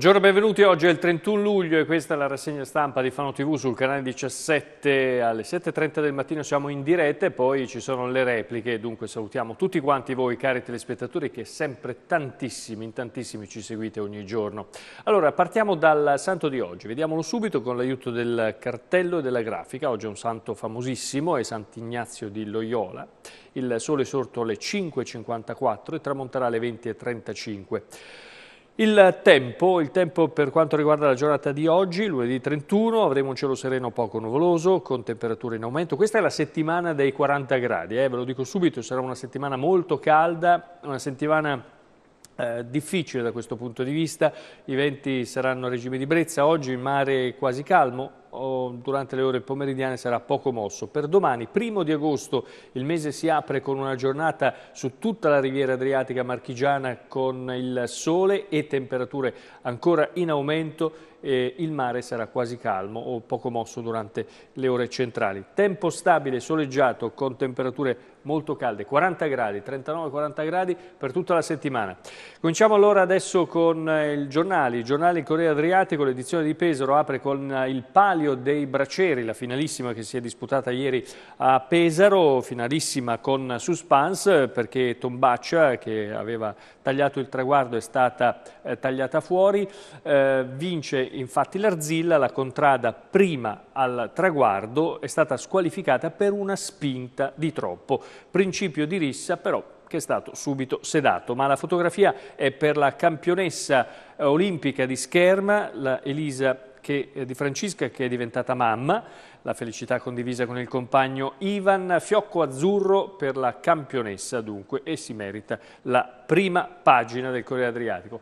Buongiorno, e benvenuti. Oggi è il 31 luglio e questa è la rassegna stampa di Fano TV sul canale 17 alle 7.30 del mattino siamo in diretta e poi ci sono le repliche. Dunque salutiamo tutti quanti voi cari telespettatori che sempre tantissimi, in tantissimi ci seguite ogni giorno. Allora partiamo dal santo di oggi, vediamolo subito con l'aiuto del cartello e della grafica. Oggi è un santo famosissimo, è Sant'Ignazio di Loyola. Il sole è sorto alle 5.54 e tramonterà alle 20.35. Il tempo, il tempo, per quanto riguarda la giornata di oggi, lunedì 31, avremo un cielo sereno poco nuvoloso, con temperature in aumento. Questa è la settimana dei 40 gradi, eh, ve lo dico subito, sarà una settimana molto calda, una settimana eh, difficile da questo punto di vista. I venti saranno a regime di brezza, oggi il mare è quasi calmo, durante le ore pomeridiane sarà poco mosso. Per domani, primo di agosto, il mese si apre con una giornata su tutta la riviera adriatica marchigiana con il sole e temperature ancora in aumento. E il mare sarà quasi calmo o poco mosso durante le ore centrali. Tempo stabile, soleggiato, con temperature molto calde, 40 gradi, 39-40 gradi per tutta la settimana. Cominciamo allora adesso con il giornale, il giornale Corea Adriatico, l'edizione di Pesaro apre con il palio Palio dei Braceri, la finalissima che si è disputata ieri a Pesaro, finalissima con suspense perché Tombaccia che aveva tagliato il traguardo è stata eh, tagliata fuori, eh, vince infatti l'Arzilla, la contrada prima al traguardo è stata squalificata per una spinta di troppo, principio di rissa però che è stato subito sedato. Ma la fotografia è per la campionessa eh, olimpica di scherma, la Elisa che, eh, di Francesca che è diventata mamma, la felicità condivisa con il compagno Ivan, fiocco azzurro per la campionessa dunque e si merita la prima pagina del Corriere Adriatico.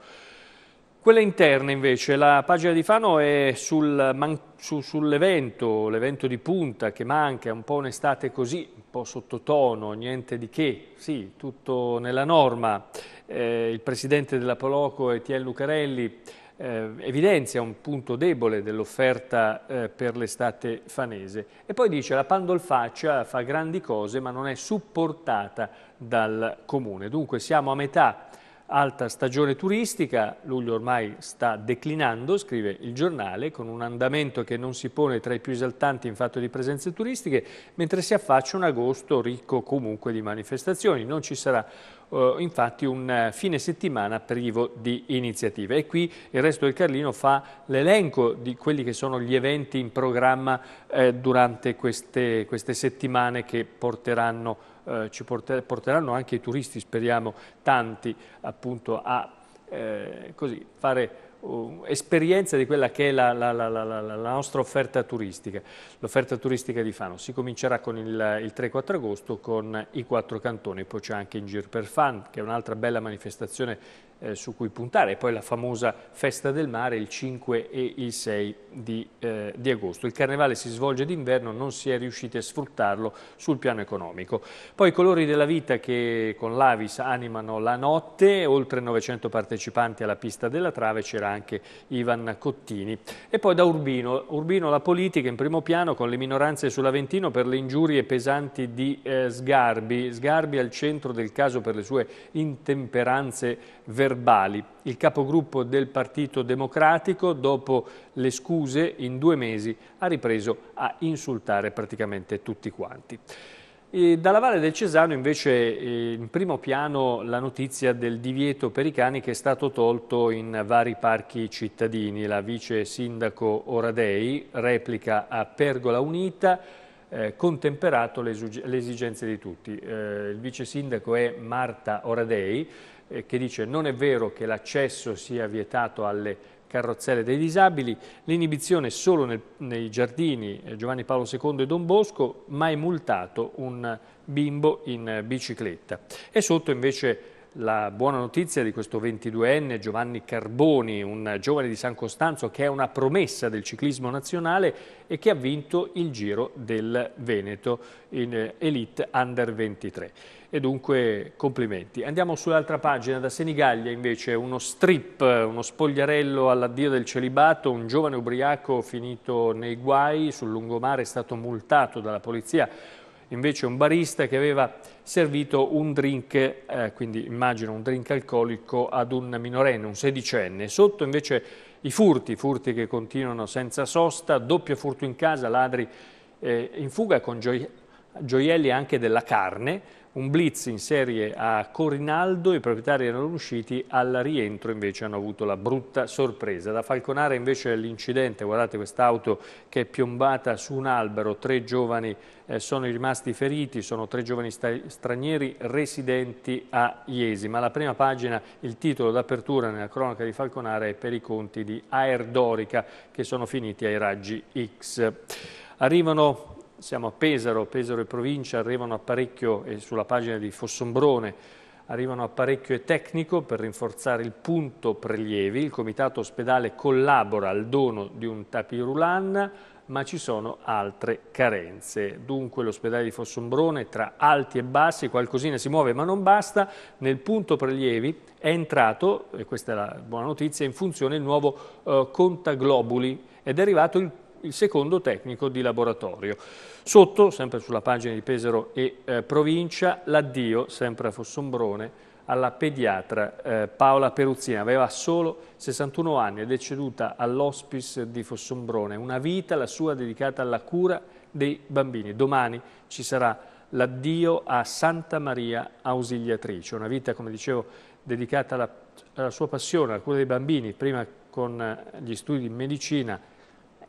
Quella interna invece, la pagina di Fano è sul, su, sull'evento, l'evento di punta che manca, è un po' un'estate così, un po' sottotono, niente di che, sì, tutto nella norma. Eh, il presidente della Poloco, Etienne Lucarelli, eh, evidenzia un punto debole dell'offerta eh, per l'estate fanese. E poi dice la Pandolfaccia fa grandi cose ma non è supportata dal comune. Dunque siamo a metà alta stagione turistica, luglio ormai sta declinando, scrive il giornale, con un andamento che non si pone tra i più esaltanti in fatto di presenze turistiche, mentre si affaccia un agosto ricco comunque di manifestazioni. Non ci sarà eh, infatti un eh, fine settimana privo di iniziative. E qui il resto del Carlino fa l'elenco di quelli che sono gli eventi in programma eh, durante queste, queste settimane che porteranno, eh, ci porter, porteranno anche i turisti, speriamo tanti, appunto a eh, così, fare uh, esperienza di quella che è la, la, la, la nostra offerta turistica, l'offerta turistica di Fano. Si comincerà con il, il 3-4 agosto con i quattro cantoni, poi c'è anche In Giro per Fan, che è un'altra bella manifestazione eh, su cui puntare. E poi la famosa festa del mare il 5 e il 6 di, eh, di, agosto. Il carnevale si svolge d'inverno, non si è riusciti a sfruttarlo sul piano economico. Poi i colori della vita che con l'Avis animano la notte, oltre 900 partecipanti alla pista della trave, c'era anche Ivan Cottini. E poi da Urbino, Urbino la politica in primo piano con le minoranze sull'Aventino per le ingiurie pesanti di eh, Sgarbi. Sgarbi al centro del caso per le sue intemperanze verbali verbali. Il capogruppo del Partito Democratico, dopo le scuse, in due mesi ha ripreso a insultare praticamente tutti quanti. E dalla Valle del Cesano invece eh, in primo piano la notizia del divieto per i cani che è stato tolto in vari parchi cittadini. La vice sindaco Oradei replica a Pergola Unita eh, contemperato le, le, esigenze di tutti. Eh, il vice sindaco è Marta Oradei eh, che dice non è vero che l'accesso sia vietato alle carrozzelle dei disabili, l'inibizione solo nel, nei giardini eh, Giovanni Paolo II e Don Bosco, mai multato un bimbo in bicicletta. E sotto invece la buona notizia di questo 22enne Giovanni Carboni, un giovane di San Costanzo che è una promessa del ciclismo nazionale e che ha vinto il Giro del Veneto in eh, Elite Under 23. E dunque complimenti. Andiamo sull'altra pagina, da Senigallia invece uno strip, uno spogliarello all'addio del celibato, un giovane ubriaco finito nei guai sul lungomare è stato multato dalla polizia invece un barista che aveva servito un drink, eh, quindi immagino un drink alcolico, ad un minorenne, un sedicenne. Sotto invece i furti, furti che continuano senza sosta, doppio furto in casa, ladri eh, in fuga con gioielli anche della carne, un blitz in serie a Corinaldo, i proprietari erano usciti, al rientro invece hanno avuto la brutta sorpresa. Da Falconare invece l'incidente, guardate quest'auto che è piombata su un albero, tre giovani eh, sono rimasti feriti, sono tre giovani stranieri residenti a Iesi, ma la prima pagina, il titolo d'apertura nella cronaca di Falconare è per i conti di Aerdorica che sono finiti ai raggi X. Arrivano siamo a Pesaro, Pesaro e provincia, arrivano apparecchio, e sulla pagina di Fossombrone, arrivano apparecchio e tecnico per rinforzare il punto prelievi. Il comitato ospedale collabora al dono di un tapirulan, ma ci sono altre carenze. Dunque l'ospedale di Fossombrone tra alti e bassi qualcosina si muove ma non basta. Nel punto prelievi è entrato, e questa è la buona notizia, in funzione il nuovo eh, contaglobuli ed è arrivato il il secondo tecnico di laboratorio. Sotto, sempre sulla pagina di Pesaro e eh, provincia, l'addio, sempre a Fossombrone, alla pediatra eh, Paola Peruzzina, aveva solo 61 anni è deceduta all'ospice di Fossombrone, una vita la sua dedicata alla cura dei bambini. Domani ci sarà l'addio a Santa Maria Ausiliatrice, una vita, come dicevo, dedicata alla, alla sua passione, alla cura dei bambini, prima con eh, gli studi in medicina,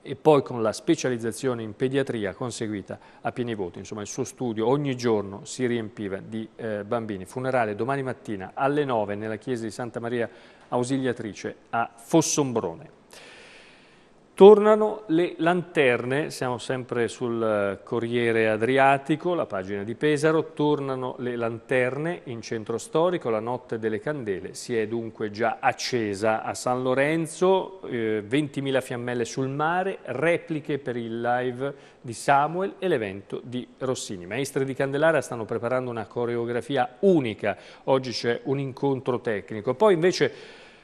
e poi con la specializzazione in pediatria conseguita a pieni voti. Insomma il suo studio ogni giorno si riempiva di eh, bambini. Funerale domani mattina alle 9 nella chiesa di Santa Maria Ausiliatrice a Fossombrone. Tornano le lanterne, siamo sempre sul eh, Corriere Adriatico, la pagina di Pesaro, tornano le lanterne in centro storico, la notte delle candele si è dunque già accesa a San Lorenzo, eh, 20.000 fiammelle sul mare, repliche per il live di Samuel e l'evento di Rossini. I maestri di Candelaria stanno preparando una coreografia unica, oggi c'è un incontro tecnico, poi invece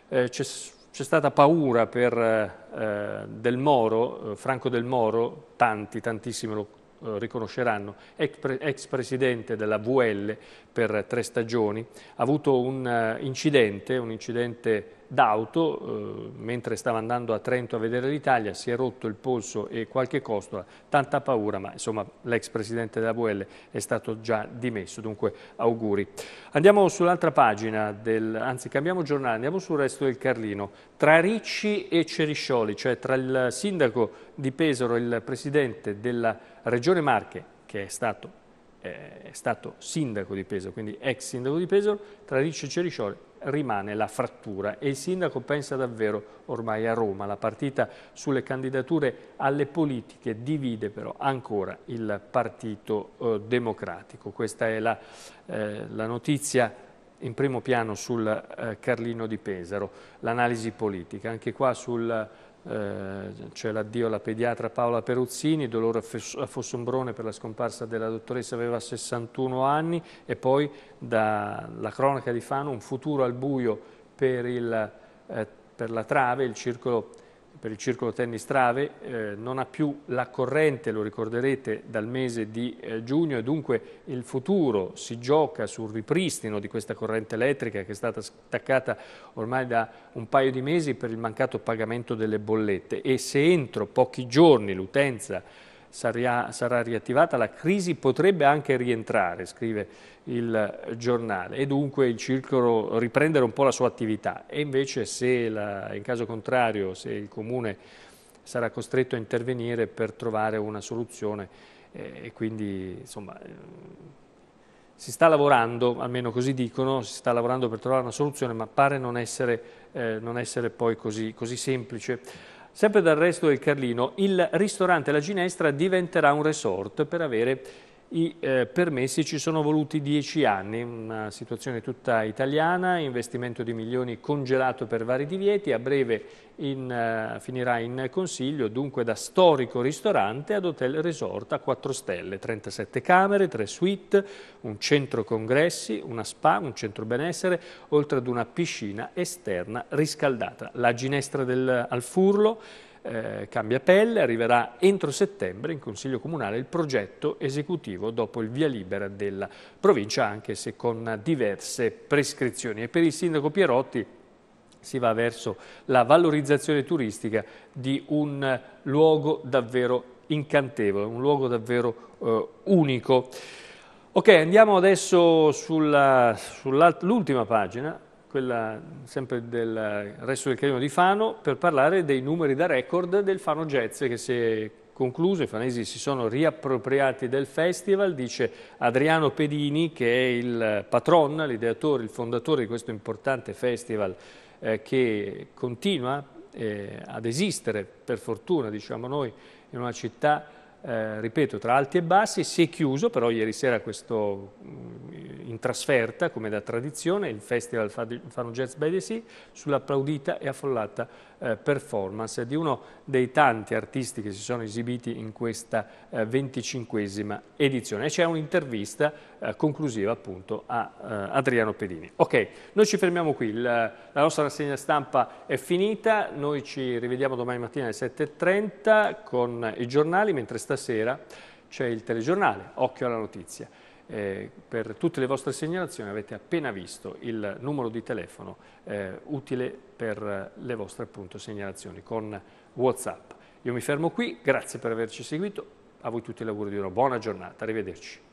eh, c'è c'è stata paura per eh, Del Moro, eh, Franco Del Moro, tanti, tantissimi lo eh, riconosceranno, ex, presidente della VL per tre stagioni, ha avuto un eh, incidente, un incidente d'auto, eh, mentre stava andando a Trento a vedere l'Italia, si è rotto il polso e qualche costola, tanta paura, ma insomma l'ex presidente della VL è stato già dimesso, dunque auguri. Andiamo sull'altra pagina, del, anzi cambiamo giornale, andiamo sul resto del Carlino, tra Ricci e Ceriscioli, cioè tra il sindaco di Pesaro e il presidente della VL, Regione Marche, che è stato, eh, è stato sindaco di Pesaro, quindi ex sindaco di Pesaro, tra Riccio e Ceriscioli rimane la frattura e il sindaco pensa davvero ormai a Roma. La partita sulle candidature alle politiche divide però ancora il Partito eh, Democratico. Questa è la, eh, la, notizia in primo piano sul eh, Carlino di Pesaro, l'analisi politica. Anche qua sul eh, c'è cioè l'addio alla pediatra Paola Peruzzini, dolore a Fossombrone per la scomparsa della dottoressa, aveva 61 anni e poi dalla cronaca di Fano un futuro al buio per, il, eh, per la trave, il circolo per il circolo tennis Trave, eh, non ha più la corrente, lo ricorderete, dal mese di eh, giugno e dunque il futuro si gioca sul ripristino di questa corrente elettrica che è stata staccata ormai da un paio di mesi per il mancato pagamento delle bollette e se entro pochi giorni l'utenza sarà, sarà riattivata la crisi, potrebbe anche rientrare, scrive il giornale, e dunque il circolo riprendere un po' la sua attività. E invece se la, in caso contrario, se il Comune sarà costretto a intervenire per trovare una soluzione eh, e quindi insomma eh, si sta lavorando, almeno così dicono, si sta lavorando per trovare una soluzione, ma pare non essere, eh, non essere poi così, così semplice. Sempre dal resto del Carlino, il ristorante La Ginestra diventerà un resort per avere i eh, permessi ci sono voluti dieci anni, una situazione tutta italiana, investimento di milioni congelato per vari divieti, a breve in, eh, finirà in consiglio, dunque da storico ristorante ad hotel resort a 4 stelle, 37 camere, 3 suite, un centro congressi, una spa, un centro benessere, oltre ad una piscina esterna riscaldata. La ginestra del, al furlo, eh, cambia pelle, arriverà entro settembre in Consiglio Comunale il progetto esecutivo dopo il via libera della provincia, anche se con diverse prescrizioni. E per il sindaco Pierotti si va verso la valorizzazione turistica di un luogo davvero incantevole, un luogo davvero eh, unico. Ok, andiamo adesso sull'ultima sull pagina, quella sempre del resto del Carino di Fano, per parlare dei numeri da record del Fano Jazz che si è concluso, i fanesi si sono riappropriati del festival, dice Adriano Pedini che è il patron, l'ideatore, il fondatore di questo importante festival eh, che continua eh, ad esistere, per fortuna diciamo noi, in una città eh, ripeto, tra alti e bassi, si è chiuso però ieri sera questo trasferta, come da tradizione, il Festival Fano Jazz by the Sea, sull'applaudita e affollata eh, performance di uno dei tanti artisti che si sono esibiti in questa eh, edizione. E c'è un'intervista eh, conclusiva appunto a eh, Adriano Pedini. Ok, noi ci fermiamo qui, la, la nostra rassegna stampa è finita, noi ci rivediamo domani mattina alle 7.30 con i giornali, mentre stasera c'è il telegiornale, occhio alla notizia. Eh, per tutte le vostre segnalazioni avete appena visto il numero di telefono eh, utile per eh, le vostre appunto, segnalazioni con Whatsapp. Io mi fermo qui, grazie per averci seguito, a voi tutti l'augurio di una buona giornata, arrivederci.